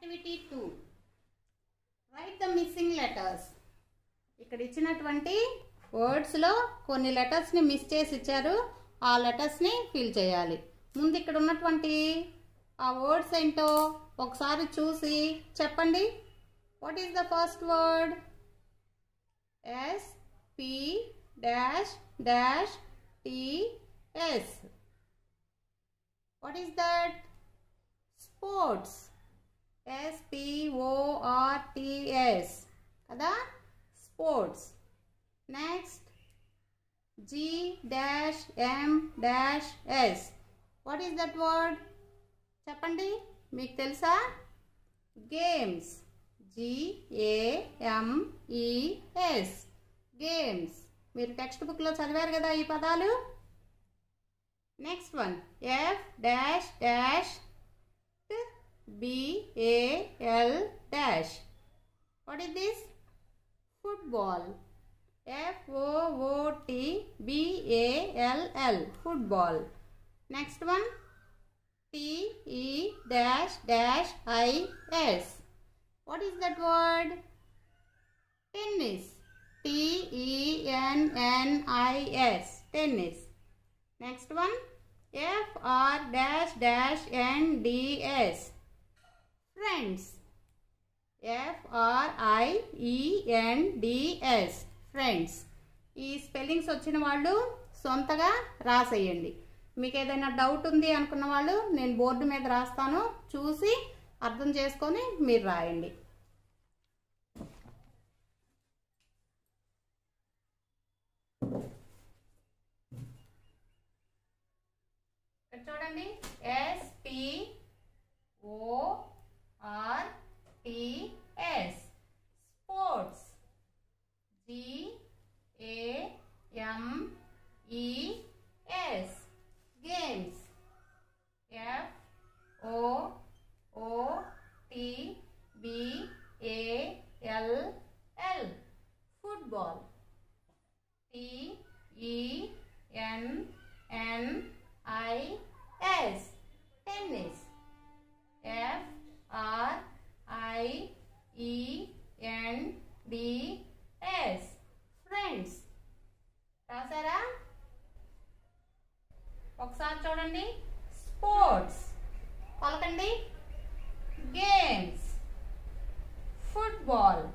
Activity two write the missing letters ఇక్కడ ఇచ్చినటువంటి వర్డ్స్లో కొన్ని లెటర్స్ని మిస్ చేసి ఇచ్చారు ఆ లెటర్స్ని ఫిల్ చేయాలి ముందు ఇక్కడ ఉన్నటువంటి ఆ వర్డ్స్ ఏంటో ఒకసారి చూసి చెప్పండి what is the first word S P dash dash T S what is that sports S P O R T S కదా sports next G dash M dash S what is that word చెప్పండి మీకు తెలుసా గేమ్స్ జిఏఎంఈఎస్ గేమ్స్ మీరు టెక్స్ట్ బుక్లో చదివారు కదా ఈ పదాలు next one F dash dash B A L dash. What is this? Football. F O O T B A L L. Football. Next one. T E dash dash I S. What is that word? Tennis. T E N N I S. Tennis. Next one. F R dash dash N D S. Friends ఎఫ్ఆర్ఐఈఎన్డిఎస్ friends ఈ spellings వచ్చిన వాళ్ళు సొంతగా రాసేయండి మీకు ఏదైనా doubt ఉంది అనుకున్న వాళ్ళు నేను బోర్డు మీద రాస్తాను చూసి అర్థం చేసుకొని మీరు రాయండి చూడండి ఏ ball T E M N I S tennis F R I E N D S friends రాసారా ఒకసారి చూడండి స్పోర్ట్స్ పలకండి గేమ్స్ ఫుట్బాల్